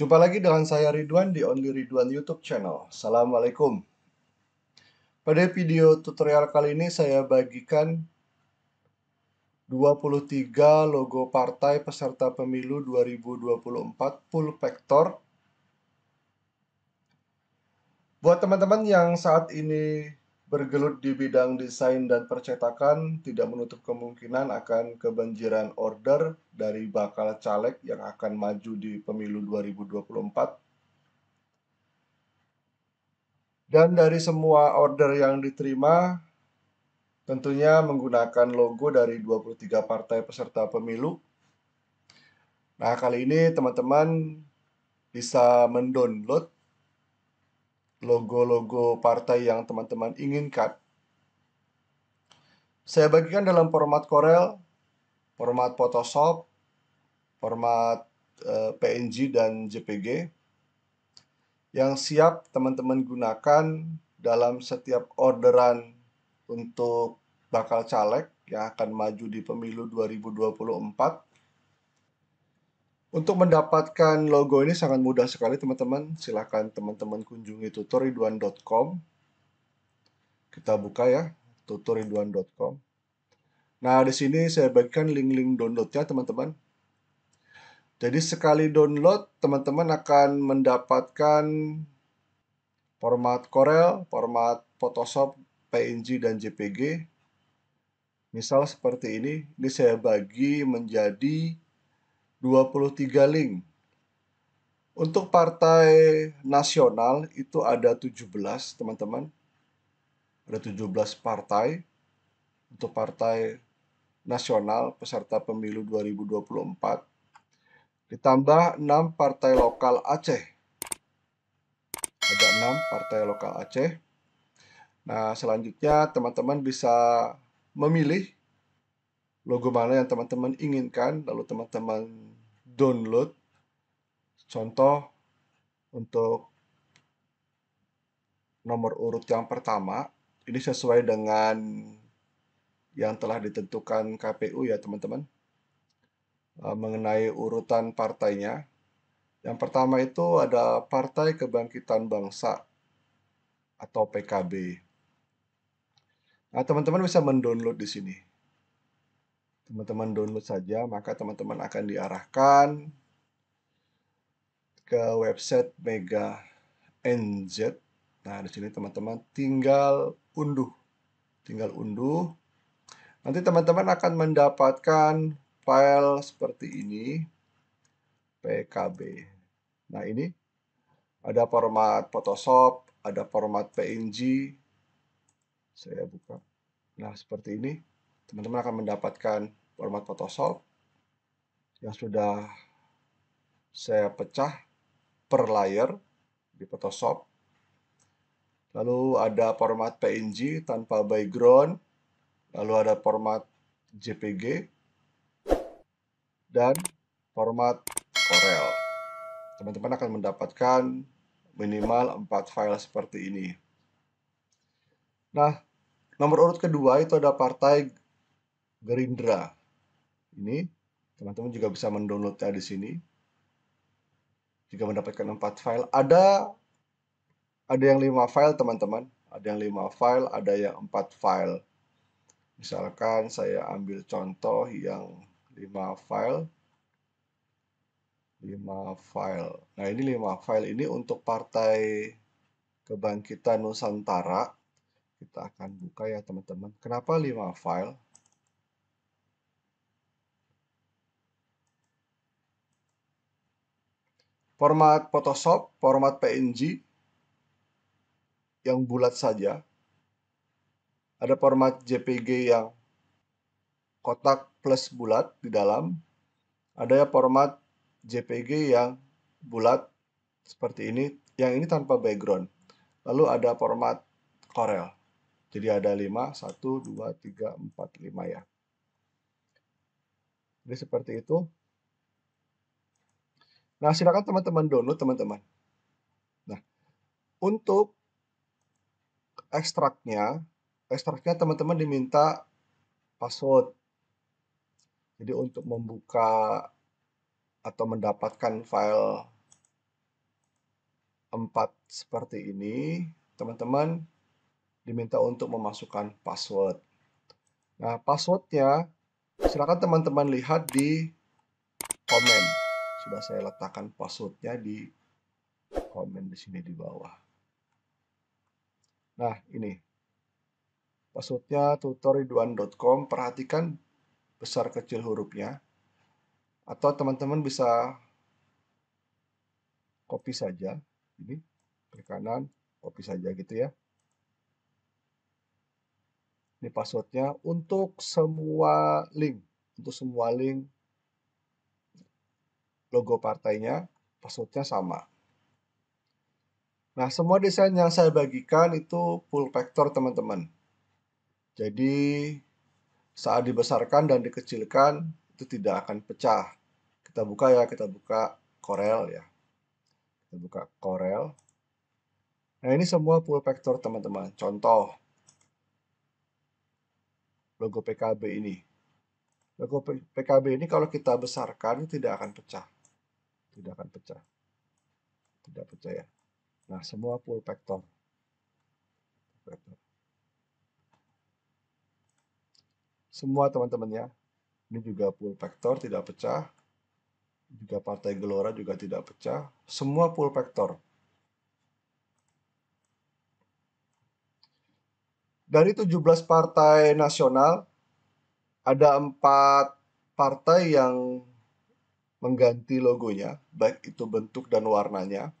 Jumpa lagi dengan saya Ridwan di Only Ridwan YouTube channel. Assalamualaikum. Pada video tutorial kali ini saya bagikan 23 logo partai peserta pemilu 2024 full vector. Buat teman-teman yang saat ini bergelut di bidang desain dan percetakan tidak menutup kemungkinan akan kebanjiran order dari bakal caleg yang akan maju di pemilu 2024 dan dari semua order yang diterima tentunya menggunakan logo dari 23 partai peserta pemilu. Nah, kali ini teman-teman bisa mendownload logo-logo partai yang teman-teman inginkan. Saya bagikan dalam format Corel, format Photoshop, format eh, PNG dan JPG yang siap teman-teman gunakan dalam setiap orderan untuk bakal caleg yang akan maju di pemilu 2024 untuk mendapatkan logo ini sangat mudah sekali teman-teman. Silahkan teman-teman kunjungi tutoriduan.com. Kita buka ya, tutoriduan.com. Nah, di sini saya bagikan link-link downloadnya teman-teman. Jadi sekali download, teman-teman akan mendapatkan format Corel, format Photoshop, PNG, dan JPG. Misal seperti ini, ini saya bagi menjadi 23 link. Untuk partai nasional itu ada 17, teman-teman. Ada 17 partai untuk partai nasional peserta pemilu 2024. Ditambah 6 partai lokal Aceh. Ada 6 partai lokal Aceh. Nah, selanjutnya teman-teman bisa memilih logo mana yang teman-teman inginkan, lalu teman-teman download contoh untuk nomor urut yang pertama ini sesuai dengan yang telah ditentukan KPU ya teman-teman e, mengenai urutan partainya yang pertama itu ada Partai Kebangkitan Bangsa atau PKB nah teman-teman bisa mendownload di sini teman-teman download saja, maka teman-teman akan diarahkan ke website Mega NZ. Nah, di sini teman-teman tinggal unduh. Tinggal unduh. Nanti teman-teman akan mendapatkan file seperti ini, PKB. Nah, ini ada format Photoshop, ada format PNG. Saya buka. Nah, seperti ini teman-teman akan mendapatkan format Photoshop yang sudah saya pecah per layer di Photoshop. Lalu ada format PNG tanpa background, lalu ada format JPG dan format Corel. Teman-teman akan mendapatkan minimal 4 file seperti ini. Nah, nomor urut kedua itu ada partai Gerindra ini teman-teman juga bisa mendownloadnya di sini jika mendapatkan empat file ada ada yang lima file teman-teman ada yang lima file ada yang empat file misalkan saya ambil contoh yang lima file lima file. Nah, ini lima file ini untuk Partai Kebangkitan Nusantara. Kita akan buka ya, teman-teman. Kenapa lima file? format Photoshop, format PNG yang bulat saja. Ada format JPG yang kotak plus bulat di dalam. Ada format JPG yang bulat seperti ini, yang ini tanpa background. Lalu ada format Corel. Jadi ada 5, 1, 2, 3, 4, 5 ya. Jadi seperti itu. Nah, silakan teman-teman download teman-teman. Nah, untuk ekstraknya, ekstraknya teman-teman diminta password. Jadi untuk membuka atau mendapatkan file 4 seperti ini, teman-teman diminta untuk memasukkan password. Nah, passwordnya silakan teman-teman lihat di komen. Sudah saya letakkan passwordnya di komen di sini di bawah. Nah, ini. Passwordnya tutorial.com Perhatikan besar kecil hurufnya. Atau teman-teman bisa copy saja. Ini, ke kanan, copy saja gitu ya. Ini passwordnya untuk semua link. Untuk semua link logo partainya, passwordnya sama. Nah, semua desain yang saya bagikan itu full vector teman-teman. Jadi, saat dibesarkan dan dikecilkan, itu tidak akan pecah. Kita buka ya, kita buka Corel ya. Kita buka Corel. Nah, ini semua full vector teman-teman. Contoh, logo PKB ini. Logo PKB ini kalau kita besarkan, tidak akan pecah tidak akan pecah tidak pecah ya nah semua pull vector semua teman-teman ya ini juga pull vector tidak pecah juga partai gelora juga tidak pecah semua pull vector dari 17 partai nasional ada empat partai yang mengganti logonya, baik itu bentuk dan warnanya.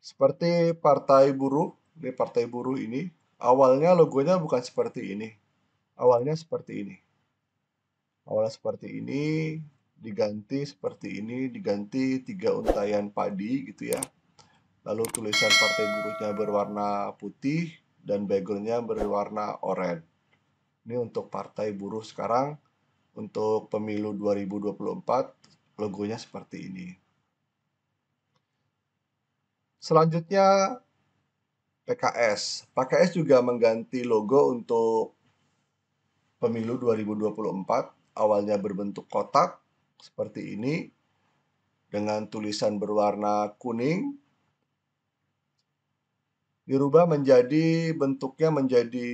Seperti Partai Buruh, ini Partai Buruh ini, awalnya logonya bukan seperti ini. Awalnya seperti ini. Awalnya seperti ini, diganti seperti ini, diganti tiga untayan padi gitu ya. Lalu tulisan Partai Buruhnya berwarna putih dan backgroundnya berwarna oranye. Ini untuk Partai Buruh sekarang untuk pemilu 2024 logonya seperti ini. Selanjutnya PKS. PKS juga mengganti logo untuk pemilu 2024 awalnya berbentuk kotak seperti ini dengan tulisan berwarna kuning dirubah menjadi bentuknya menjadi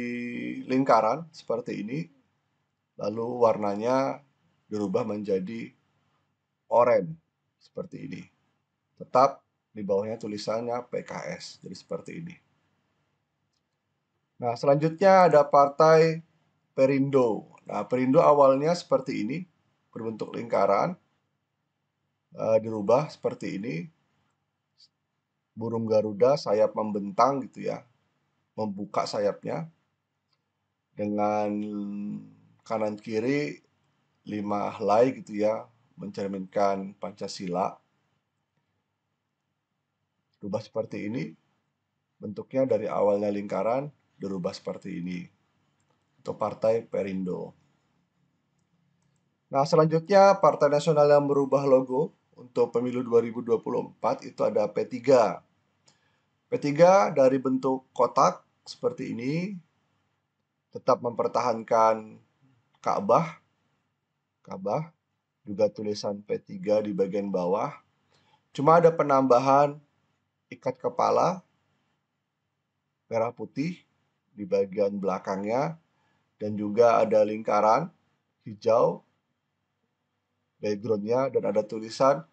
lingkaran seperti ini lalu warnanya dirubah menjadi oranye seperti ini. Tetap di bawahnya tulisannya PKS, jadi seperti ini. Nah, selanjutnya ada partai Perindo. Nah, Perindo awalnya seperti ini, berbentuk lingkaran, e, dirubah seperti ini. Burung Garuda sayap membentang gitu ya, membuka sayapnya dengan kanan kiri lima helai gitu ya mencerminkan Pancasila rubah seperti ini bentuknya dari awalnya lingkaran dirubah seperti ini untuk partai Perindo. Nah, selanjutnya partai nasional yang berubah logo untuk pemilu 2024 itu ada P3. P3 dari bentuk kotak seperti ini tetap mempertahankan Ka'bah. Ka'bah juga tulisan P3 di bagian bawah. Cuma ada penambahan ikat kepala merah putih di bagian belakangnya dan juga ada lingkaran hijau backgroundnya dan ada tulisan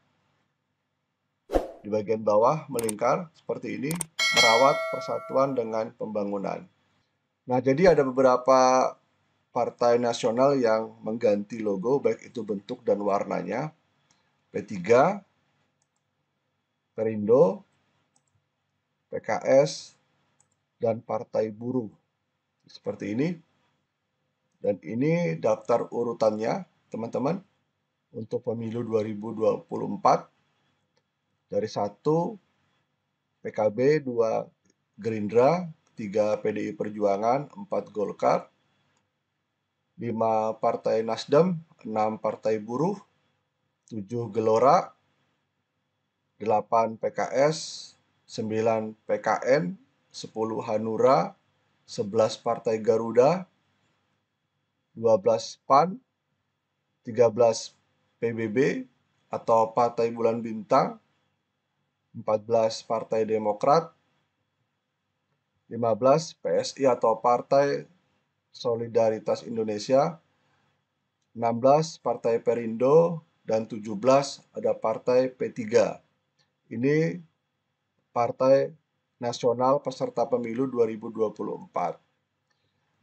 di bagian bawah melingkar seperti ini merawat persatuan dengan pembangunan. Nah, jadi ada beberapa partai nasional yang mengganti logo, baik itu bentuk dan warnanya. P3, Perindo, PKS, dan Partai Buruh. Seperti ini. Dan ini daftar urutannya, teman-teman, untuk pemilu 2024. Dari 1 PKB, 2 Gerindra, 3 PDI Perjuangan, 4 Golkar, 5 partai Nasdem, 6 partai Buruh, 7 Gelora, 8 PKS, 9 PKN, 10 Hanura, 11 Partai Garuda, 12 PAN, 13 PBB atau Partai Bulan Bintang, 14 Partai Demokrat, 15 PSI atau Partai Solidaritas Indonesia, 16 Partai Perindo, dan 17 ada Partai P3. Ini Partai Nasional Peserta Pemilu 2024.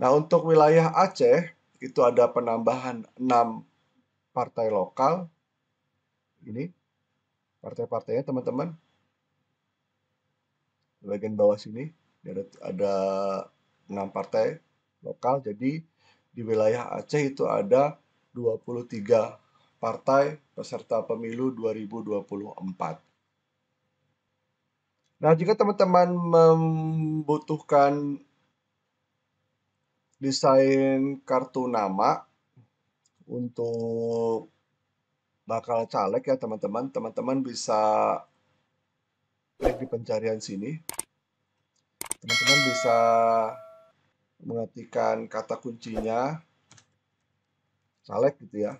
Nah, untuk wilayah Aceh, itu ada penambahan 6 partai lokal. Ini partai-partainya, teman-teman. Bagian bawah sini, ada, ada 6 partai lokal. Jadi di wilayah Aceh itu ada 23 partai peserta pemilu 2024. Nah, jika teman-teman membutuhkan desain kartu nama untuk bakal caleg ya teman-teman, teman-teman bisa klik di pencarian sini. Teman-teman bisa mengetikkan kata kuncinya caleg gitu ya.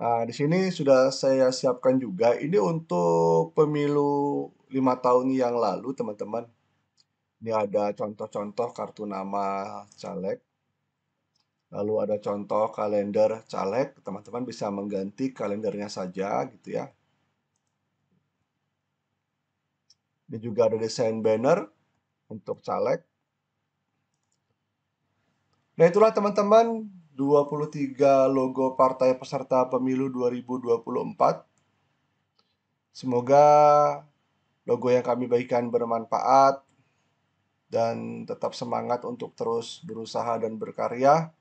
Nah, di sini sudah saya siapkan juga ini untuk pemilu lima tahun yang lalu, teman-teman. Ini ada contoh-contoh kartu nama caleg. Lalu ada contoh kalender caleg, teman-teman bisa mengganti kalendernya saja gitu ya. Ini juga ada desain banner untuk caleg. Nah itulah teman-teman 23 logo partai peserta pemilu 2024. Semoga logo yang kami bagikan bermanfaat dan tetap semangat untuk terus berusaha dan berkarya.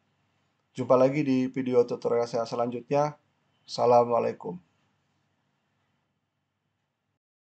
Jumpa lagi di video tutorial saya selanjutnya. Assalamualaikum.